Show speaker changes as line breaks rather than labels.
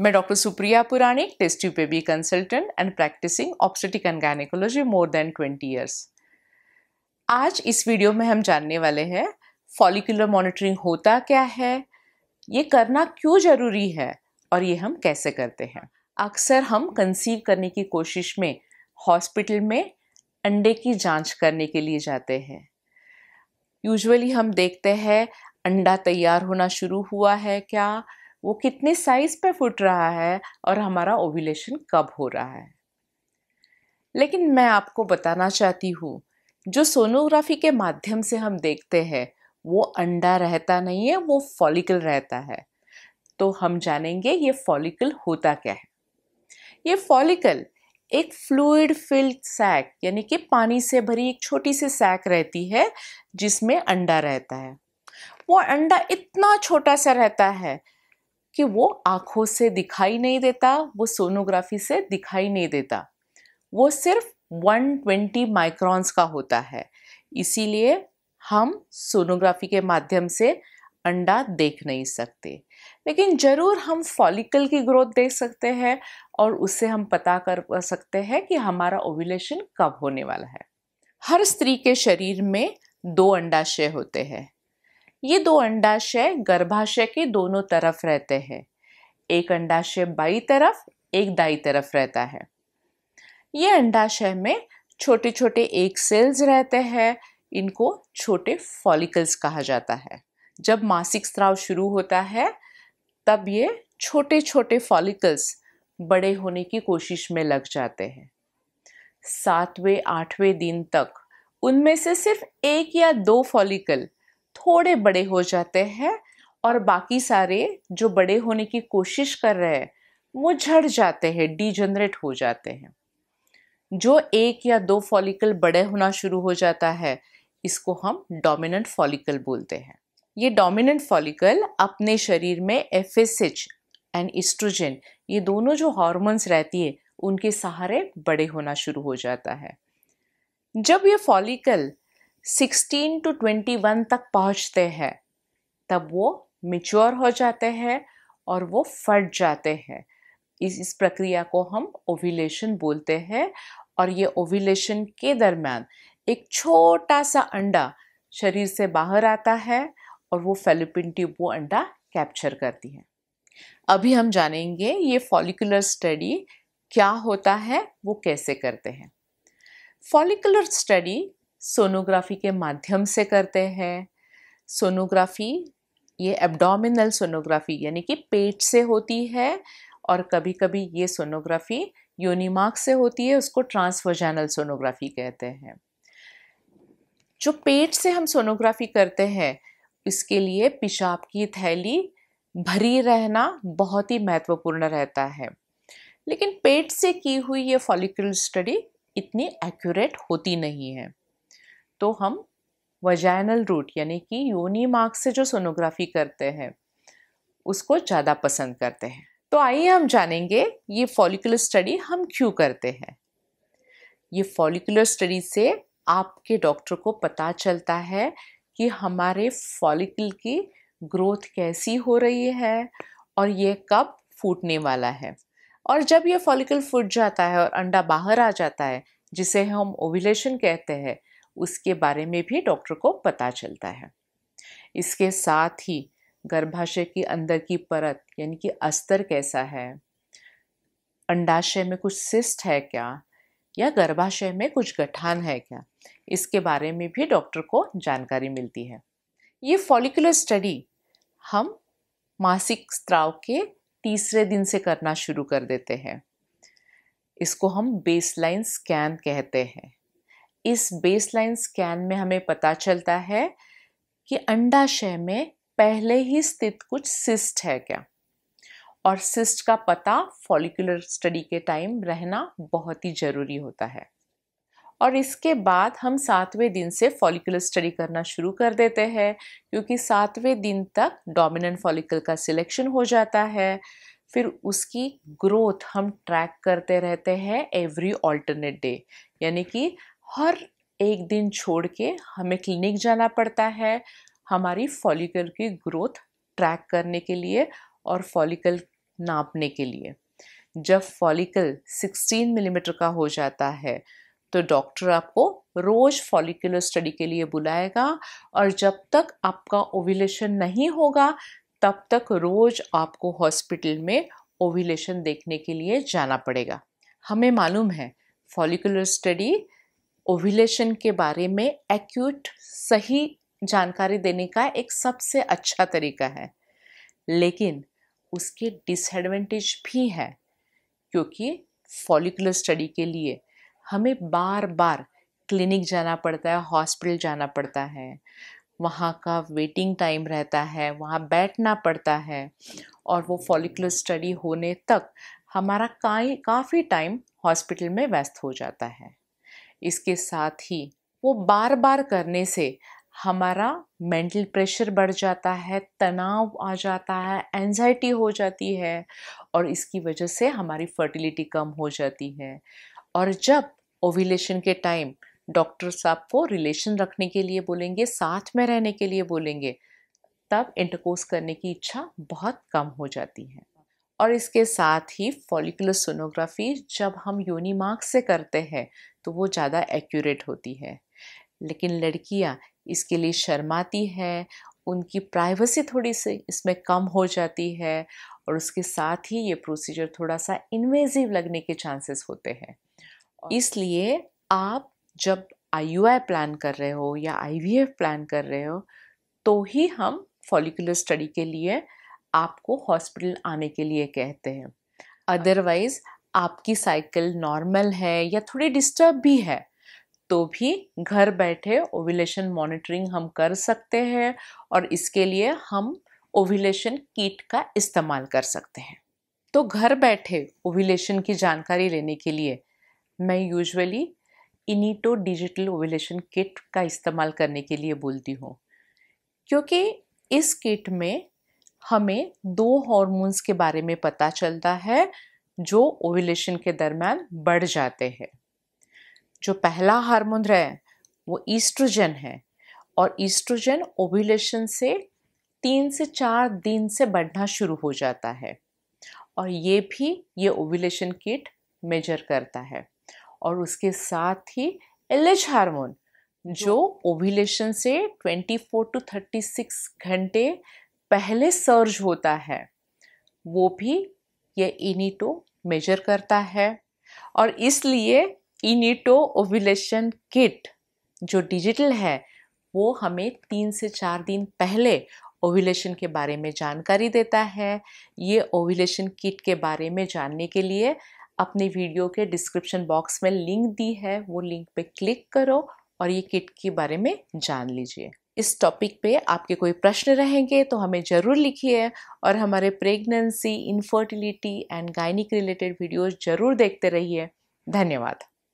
मैं doctor Supriya Puranik test tube baby consultant and practising obstetric and gynaecology more than twenty years आज इस video में हम जानने वाले हैं फॉलिकुलर मॉनिटरिंग होता क्या है ये करना क्यों ज़रूरी है और ये हम कैसे करते हैं अक्सर हम कंसीव करने की कोशिश में हॉस्पिटल में अंडे की जांच करने के लिए जाते हैं यूजुअली हम देखते हैं अंडा तैयार होना शुरू हुआ है क्या वो कितने साइज पे फुट रहा है और हमारा ओव्यूलेशन कब हो रहा है लेकिन मैं आपको बताना चाहती हूँ जो सोनोग्राफी के माध्यम से हम देखते हैं वो अंडा रहता नहीं है वो फॉलिकल रहता है तो हम जानेंगे ये फॉलिकल होता क्या है ये फॉलिकल एक फ्लूड फिल्ड सैक यानी कि पानी से भरी एक छोटी सी सैक रहती है जिसमें अंडा रहता है वो अंडा इतना छोटा सा रहता है कि वो आँखों से दिखाई नहीं देता वो सोनोग्राफी से दिखाई नहीं देता वो सिर्फ 120 माइक्रॉन्स का होता है इसीलिए हम सोनोग्राफी के माध्यम से अंडा देख नहीं सकते लेकिन ज़रूर हम फॉलिकल की ग्रोथ देख सकते हैं और उससे हम पता कर सकते हैं कि हमारा ओव्यूलेशन कब होने वाला है हर स्त्री के शरीर में दो अंडाशय होते हैं ये दो अंडाशय गर्भाशय के दोनों तरफ रहते हैं एक अंडाशय बाई तरफ एक दाई तरफ रहता है ये अंडाशय में छोटे छोटे एक सेल्स रहते हैं इनको छोटे फॉलिकल्स कहा जाता है जब मासिक स्त्राव शुरू होता है तब ये छोटे छोटे फॉलिकल्स बड़े होने की कोशिश में लग जाते हैं सातवें आठवें दिन तक उनमें से सिर्फ एक या दो फॉलिकल थोड़े बड़े हो जाते हैं और बाकी सारे जो बड़े होने की कोशिश कर रहे हैं वो झड़ जाते हैं डीजनरेट हो जाते हैं जो एक या दो फॉलिकल बड़े होना शुरू हो जाता है इसको हम डोमिनेंट फॉलिकल बोलते हैं ये डोमिनेंट फॉलिकल अपने शरीर में एफ एंड इस्ट्रोजन ये दोनों जो हॉर्मोन्स रहती है उनके सहारे बड़े होना शुरू हो जाता है जब ये follicle sixteen to twenty one तक पहुँचते हैं तब वो मिच्योर हो जाते हैं और वो फट जाते हैं इस इस प्रक्रिया को हम ओविलेशन बोलते हैं और ये ओविलेशन के दरम्यान एक छोटा सा अंडा शरीर से बाहर आता है और वो फेलिपिन ट्यूब वो अंडा कैप्चर करती है अभी हम जानेंगे ये फॉलिकुलर स्टडी क्या होता है वो कैसे करते हैं फॉलिकुलर स्टडी सोनोग्राफी के माध्यम से करते हैं सोनोग्राफी ये एब्डोमिनल सोनोग्राफी यानी कि पेट से होती है और कभी कभी ये सोनोग्राफी योनिमार्क से होती है उसको ट्रांसवर्जनल सोनोग्राफी कहते हैं जो पेट से हम सोनोग्राफी करते हैं इसके लिए पेशाब की थैली भरी रहना बहुत ही महत्वपूर्ण रहता है लेकिन पेट से की हुई ये फॉलिकुलर स्टडी इतनी एक्यूरेट होती नहीं है तो हम वजैनल रूट यानी कि योनी मार्ग से जो सोनोग्राफी करते हैं उसको ज़्यादा पसंद करते हैं तो आइए हम जानेंगे ये फॉलिकुलर स्टडी हम क्यों करते हैं ये फॉलिकुलर स्टडी से आपके डॉक्टर को पता चलता है कि हमारे फॉलिकल की ग्रोथ कैसी हो रही है और ये कब फूटने वाला है और जब ये फॉलिकल फूट जाता है और अंडा बाहर आ जाता है जिसे हम ओविलेशन कहते हैं उसके बारे में भी डॉक्टर को पता चलता है इसके साथ ही गर्भाशय के अंदर की परत यानी कि अस्तर कैसा है अंडाशय में कुछ सिस्ट है क्या या गर्भाशय में कुछ गठान है क्या इसके बारे में भी डॉक्टर को जानकारी मिलती है ये फॉलिकुलर स्टडी हम मासिक स्त्राव के तीसरे दिन से करना शुरू कर देते हैं इसको हम बेसलाइन स्कैन कहते हैं इस बेसलाइन स्कैन में हमें पता चलता है कि अंडाशय में पहले ही स्थित कुछ सिस्ट है क्या और सिस्ट का पता फॉलिकुलर स्टडी के टाइम रहना बहुत ही ज़रूरी होता है और इसके बाद हम सातवें दिन से फॉलिकुलर स्टडी करना शुरू कर देते हैं क्योंकि सातवें दिन तक डोमिनेंट फॉलिकल का सिलेक्शन हो जाता है फिर उसकी ग्रोथ हम ट्रैक करते रहते हैं एवरी ऑल्टरनेट डे यानी कि हर एक दिन छोड़ के हमें क्लिनिक जाना पड़ता है हमारी फॉलिकल की ग्रोथ ट्रैक करने के लिए और फॉलिकल नापने के लिए जब फॉलिकल 16 मिलीमीटर का हो जाता है तो डॉक्टर आपको रोज़ फॉलिकुलर स्टडी के लिए बुलाएगा और जब तक आपका ओविलेशन नहीं होगा तब तक रोज़ आपको हॉस्पिटल में ओविलेशन देखने के लिए जाना पड़ेगा हमें मालूम है फॉलिकुलर स्टडी ओविलेशन के बारे में एक्यूट सही जानकारी देने का एक सबसे अच्छा तरीका है लेकिन उसके डिसएडवेंटेज भी हैं क्योंकि फॉलिकुलर स्टडी के लिए हमें बार बार क्लिनिक जाना पड़ता है हॉस्पिटल जाना पड़ता है वहाँ का वेटिंग टाइम रहता है वहाँ बैठना पड़ता है और वो फॉलिकुलर स्टडी होने तक हमारा काफ़ी टाइम हॉस्पिटल में व्यस्त हो जाता है इसके साथ ही वो बार बार करने से हमारा मेंटल प्रेशर बढ़ जाता है तनाव आ जाता है एनजाइटी हो जाती है और इसकी वजह से हमारी फर्टिलिटी कम हो जाती है और जब ओविलेशन के टाइम डॉक्टर साहब को रिलेशन रखने के लिए बोलेंगे साथ में रहने के लिए बोलेंगे तब इंटरकोर्स करने की इच्छा बहुत कम हो जाती है और इसके साथ ही फॉलिकुलर सोनोग्राफी जब हम योनी से करते हैं तो वो ज़्यादा एक्यूरेट होती है लेकिन लड़कियाँ इसके लिए शर्माती हैं उनकी प्राइवेसी थोड़ी सी इसमें कम हो जाती है और उसके साथ ही ये प्रोसीजर थोड़ा सा इन्वेजिव लगने के चांसेस होते हैं इसलिए आप जब आई प्लान कर रहे हो या आई प्लान कर रहे हो तो ही हम फॉलिकुलर स्टडी के लिए आपको हॉस्पिटल आने के लिए कहते हैं अदरवाइज अच्छा। आपकी साइकिल नॉर्मल है या थोड़ी डिस्टर्ब भी है तो भी घर बैठे ओविलेशन मॉनिटरिंग हम कर सकते हैं और इसके लिए हम ओविलेशन किट का इस्तेमाल कर सकते हैं तो घर बैठे ओविलेशन की जानकारी लेने के लिए मैं usually Inito digital ovulation kit का इस्तेमाल करने के लिए बोलती हूँ क्योंकि इस किट में हमें दो हॉर्मोन्स के बारे में पता चलता है जो ओविलेशन के दरम्यान बढ़ जाते हैं जो पहला हार्मोन है वो ईस्ट्रोजन है और ईस्ट्रोजन ओविलेशन से तीन से चार दिन से बढ़ना शुरू हो जाता है और ये भी ये ओविलेशन किट मेजर करता है और उसके साथ ही एल हार्मोन जो ओविलेशन से 24 टू 36 घंटे पहले सर्ज होता है वो भी ये इनिटो मेजर करता है और इसलिए इनिटो ओविलेशन किट जो डिजिटल है वो हमें तीन से चार दिन पहले ओविलेशन के बारे में जानकारी देता है ये ओविलेशन किट के बारे में जानने के लिए अपने वीडियो के डिस्क्रिप्शन बॉक्स में लिंक दी है वो लिंक पे क्लिक करो और ये किट के बारे में जान लीजिए इस टॉपिक पे आपके कोई प्रश्न रहेंगे तो हमें ज़रूर लिखिए और हमारे pregnancy infertility and gynaec related videos ज़रूर देखते रहिए धन्यवाद